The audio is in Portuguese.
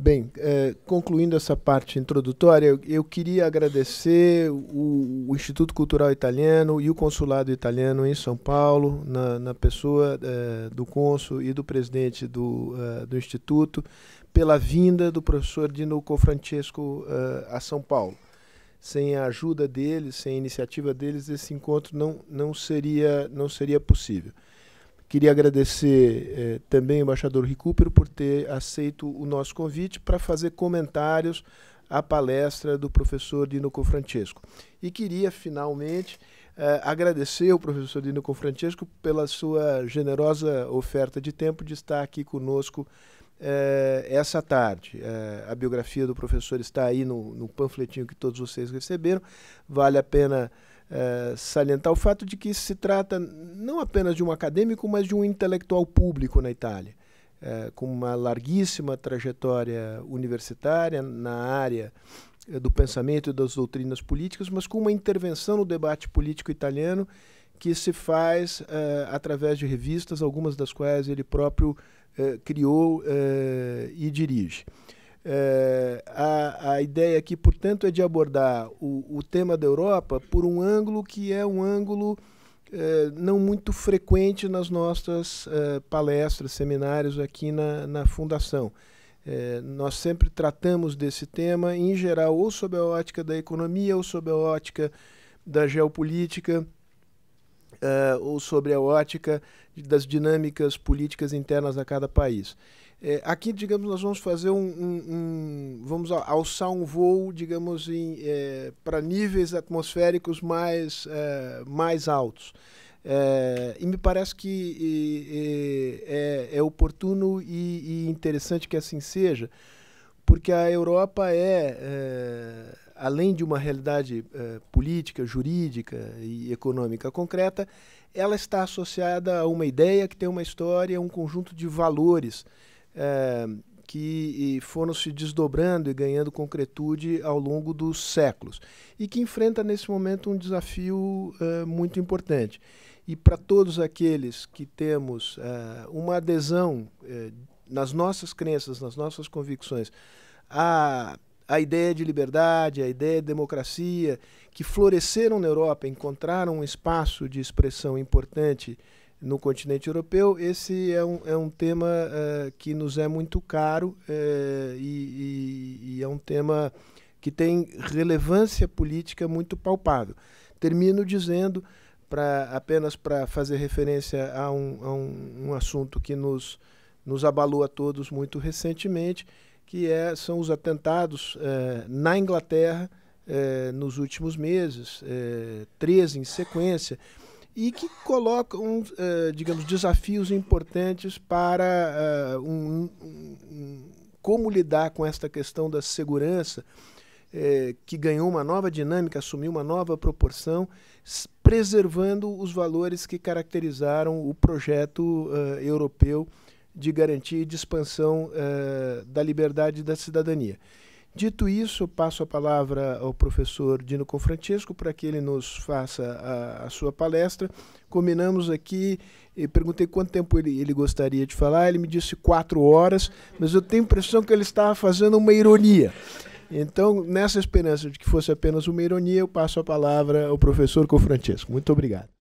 Bem, é, concluindo essa parte introdutória, eu, eu queria agradecer o, o, Instituto Cultural Italiano e o Consulado Italiano em São Paulo, na, na pessoa é, do consul e do presidente do, uh, do Instituto, pela vinda do professor Dino Cofrancesco uh, a São Paulo. Sem a ajuda deles, sem a iniciativa deles, esse encontro não, não, seria, não seria possível. Queria agradecer eh, também ao embaixador Recupero por ter aceito o nosso convite para fazer comentários à palestra do professor Dino Confrancesco. E queria, finalmente, eh, agradecer ao professor Dino Confrancesco pela sua generosa oferta de tempo de estar aqui conosco eh, essa tarde. Eh, a biografia do professor está aí no, no panfletinho que todos vocês receberam. Vale a pena eh, salientar o fato de que se trata não apenas de um acadêmico, mas de um intelectual público na Itália, é, com uma larguíssima trajetória universitária na área eh, do pensamento e das doutrinas políticas, mas com uma intervenção no debate político italiano que se faz através de revistas, algumas das quais ele próprio criou e dirige. É, a, a ideia aqui, portanto, é de abordar o, o tema da Europa por um ângulo que é um ângulo é, não muito frequente nas nossas é, palestras, seminários aqui na, na Fundação. É, nós sempre tratamos desse tema, em geral, ou sob a ótica da economia, ou sob a ótica da geopolítica, é, ou sobre a ótica das dinâmicas políticas internas a cada país. É, aqui, digamos, nós vamos fazer um, um, um, vamos alçar um voo, digamos, em, é, para níveis atmosféricos mais, é, mais altos. É, e me parece que é, é, oportuno e, e, interessante que assim seja, porque a Europa é, é além de uma realidade política, jurídica e econômica concreta, ela está associada a uma ideia que tem uma história, um conjunto de valores é, que foram se desdobrando e ganhando concretude ao longo dos séculos e que enfrenta nesse momento um desafio é, muito importante. E para todos aqueles que temos é, uma adesão eh, nas nossas crenças, nas nossas convicções, a a ideia de liberdade, a ideia de democracia, que floresceram na Europa, encontraram um espaço de expressão importante no continente europeu. Esse é um, é um tema uh, que nos é muito caro uh, e, e, e, é um tema que tem relevância política muito palpável. Termino dizendo, pra, apenas para fazer referência a, um, a um, um, assunto que nos, nos abalou a todos muito recentemente, que é, são os atentados uh, na Inglaterra nos últimos meses, 13 em sequência e que colocam, uh, eh, digamos, desafios importantes para uh, um, um, um, como lidar com esta questão da segurança, eh, que ganhou uma nova dinâmica, assumiu uma nova proporção, preservando os valores que caracterizaram o projeto uh, europeu de garantia e de expansão da liberdade e da cidadania. Dito isso, passo a palavra ao professor Dino Confrancesco para que ele nos faça a, a sua palestra. Combinamos aqui, eh, perguntei quanto tempo ele, ele, gostaria de falar, ele me disse quatro horas, mas eu tenho a impressão que ele estava fazendo uma ironia. Então, nessa esperança de que fosse apenas uma ironia, eu passo a palavra ao professor Confrancesco. Muito obrigado.